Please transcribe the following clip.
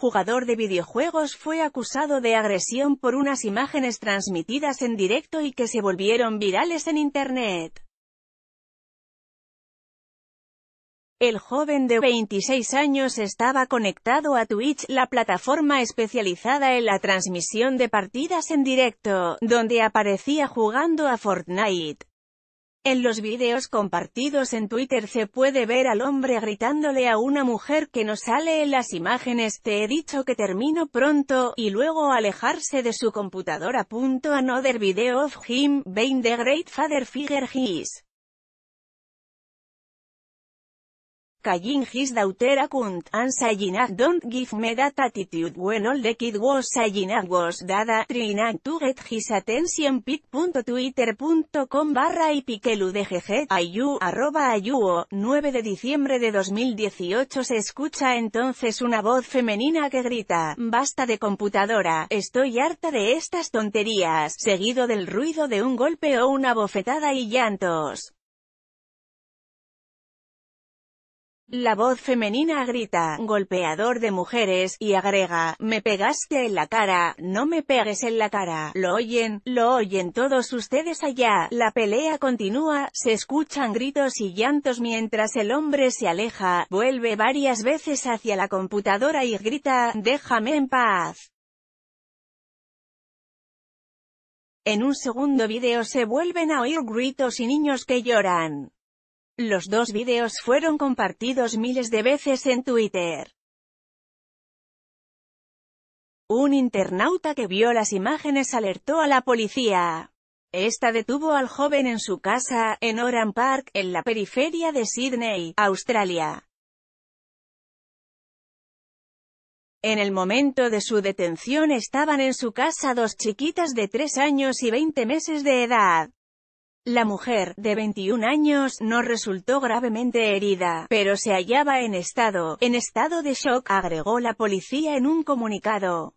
jugador de videojuegos fue acusado de agresión por unas imágenes transmitidas en directo y que se volvieron virales en Internet. El joven de 26 años estaba conectado a Twitch, la plataforma especializada en la transmisión de partidas en directo, donde aparecía jugando a Fortnite. En los videos compartidos en Twitter se puede ver al hombre gritándole a una mujer que no sale en las imágenes, te he dicho que termino pronto, y luego alejarse de su computadora. Another video of him, being the great father figure he is. Calling his daughter a ah, don't give me that attitude when all the kid was ah, was dada trina to get his attention pit.twitter.com barra y piqueludgg ayu arroba ayuo 9 de diciembre de 2018 se escucha entonces una voz femenina que grita basta de computadora estoy harta de estas tonterías seguido del ruido de un golpe o una bofetada y llantos La voz femenina grita, golpeador de mujeres, y agrega, me pegaste en la cara, no me pegues en la cara, lo oyen, lo oyen todos ustedes allá, la pelea continúa, se escuchan gritos y llantos mientras el hombre se aleja, vuelve varias veces hacia la computadora y grita, déjame en paz. En un segundo video se vuelven a oír gritos y niños que lloran. Los dos videos fueron compartidos miles de veces en Twitter. Un internauta que vio las imágenes alertó a la policía. Esta detuvo al joven en su casa, en Oran Park, en la periferia de Sydney, Australia. En el momento de su detención estaban en su casa dos chiquitas de 3 años y 20 meses de edad. La mujer, de 21 años, no resultó gravemente herida, pero se hallaba en estado, en estado de shock, agregó la policía en un comunicado.